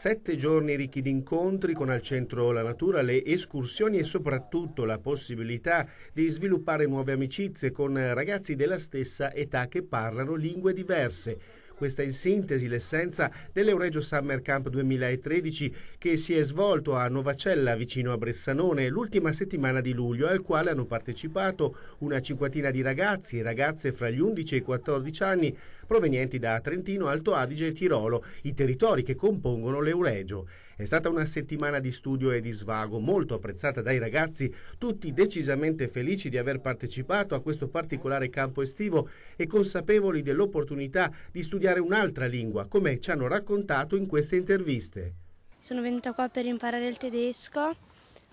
Sette giorni ricchi di incontri con al centro la natura, le escursioni e soprattutto la possibilità di sviluppare nuove amicizie con ragazzi della stessa età che parlano lingue diverse. Questa è in sintesi l'essenza dell'Euregio Summer Camp 2013 che si è svolto a Novacella vicino a Bressanone l'ultima settimana di luglio al quale hanno partecipato una cinquantina di ragazzi e ragazze fra gli 11 e i 14 anni provenienti da Trentino, Alto Adige e Tirolo, i territori che compongono l'Euregio. È stata una settimana di studio e di svago molto apprezzata dai ragazzi, tutti decisamente felici di aver partecipato a questo particolare campo estivo e consapevoli dell'opportunità di studiare un'altra lingua, come ci hanno raccontato in queste interviste. Sono venuta qua per imparare il tedesco,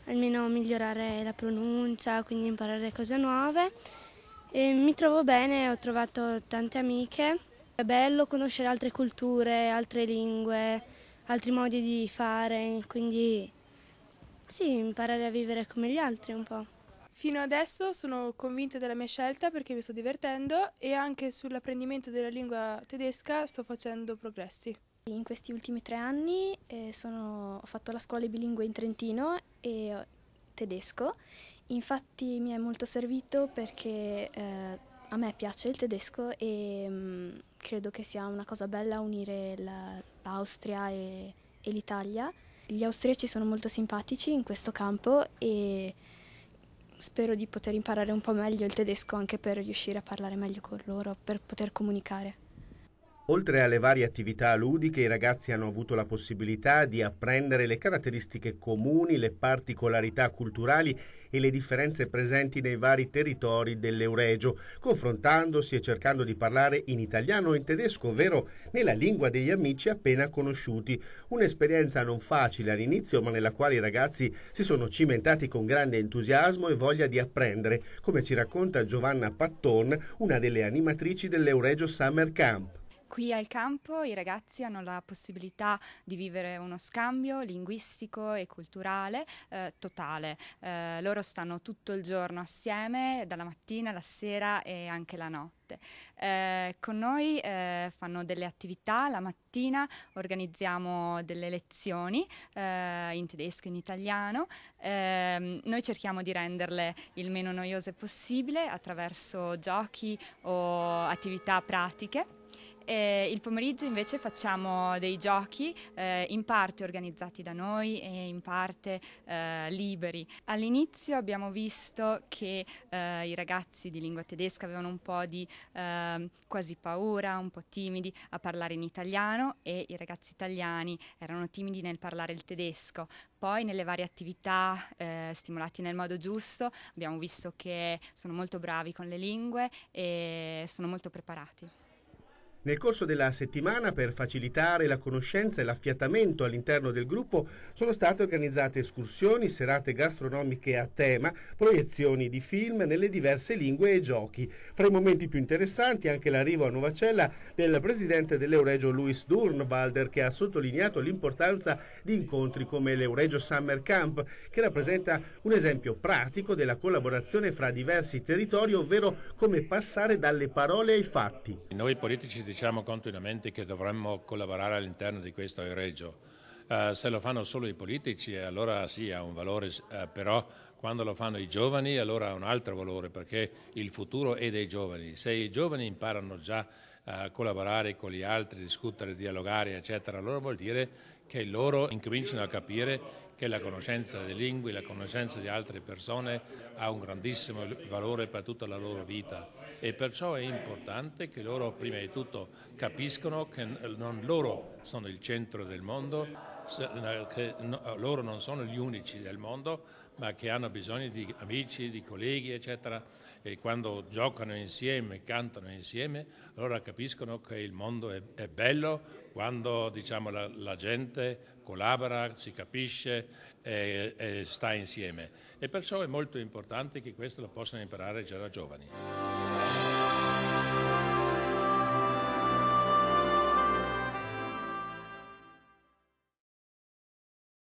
almeno migliorare la pronuncia, quindi imparare cose nuove. E mi trovo bene, ho trovato tante amiche. È bello conoscere altre culture, altre lingue altri modi di fare, quindi sì, imparare a vivere come gli altri un po'. Fino adesso sono convinta della mia scelta perché mi sto divertendo e anche sull'apprendimento della lingua tedesca sto facendo progressi. In questi ultimi tre anni eh, sono, ho fatto la scuola bilingue in Trentino e eh, tedesco, infatti mi è molto servito perché eh, a me piace il tedesco e mh, mm, credo che sia una cosa bella unire l'Austria e, e l'Italia. Gli austriaci sono molto simpatici in questo campo e spero di poter imparare un po' meglio il tedesco anche per riuscire a parlare meglio con loro, per poter comunicare. Oltre alle varie attività ludiche, i ragazzi hanno avuto la possibilità di apprendere le caratteristiche comuni, le particolarità culturali e le differenze presenti nei vari territori dell'Euregio, confrontandosi e cercando di parlare in italiano o in tedesco, ovvero nella lingua degli amici appena conosciuti. Un'esperienza non facile all'inizio, ma nella quale i ragazzi si sono cimentati con grande entusiasmo e voglia di apprendere, come ci racconta Giovanna Patton, una delle animatrici dell'Euregio Summer Camp. Qui al campo i ragazzi hanno la possibilità di vivere uno scambio linguistico e culturale eh, totale. Eh, loro stanno tutto il giorno assieme, dalla mattina alla sera e anche la notte. Eh, con noi eh, fanno delle attività, la mattina organizziamo delle lezioni eh, in tedesco e in italiano. Ehm, noi cerchiamo di renderle il meno noiose possibile attraverso giochi o attività pratiche. E eh, il pomeriggio invece facciamo dei giochi eh, in parte organizzati da noi e in parte eh, liberi. All'inizio abbiamo visto che eh, i ragazzi di lingua tedesca avevano un po' di ehm, quasi paura, un po' timidi a parlare in italiano e i ragazzi italiani erano timidi nel parlare il tedesco. Poi nelle varie attività eh, stimolati nel modo giusto abbiamo visto che sono molto bravi con le lingue e sono molto preparati. Nel corso della settimana, per facilitare la conoscenza e l'affiatamento all'interno del gruppo, sono state organizzate escursioni, serate gastronomiche a tema, proiezioni di film nelle diverse lingue e giochi. Fra i momenti più interessanti anche l'arrivo a Novacella del presidente dell'Euregio Luis Durnwalder che ha sottolineato l'importanza di incontri come l'Euregio Summer Camp che rappresenta un esempio pratico della collaborazione fra diversi territori, ovvero come passare dalle parole ai fatti. Noi politici diciamo continuamente che dovremmo collaborare all'interno di questo Euregio. Uh, eh, se lo fanno solo i politici eh, allora sì ha un valore, uh, però quando lo fanno i giovani allora ha un altro valore perché il futuro è dei giovani. Se i giovani imparano già eh, collaborare con gli altri, discutere, dialogare, eccetera, allora vuol dire che loro incominciano a capire che la conoscenza delle lingue, la conoscenza di altre persone ha un grandissimo valore per tutta la loro vita e perciò è importante che loro prima di tutto capiscono che non loro sono il centro del mondo, che eh, loro non sono gli unici del mondo, ma che hanno bisogno di amici, di colleghi, eccetera. E quando giocano insieme, cantano insieme, allora capiscono che il mondo è, è bello quando diciamo, la, la, gente collabora, si capisce e, e sta insieme. E perciò è molto importante che questo lo possano imparare già da giovani.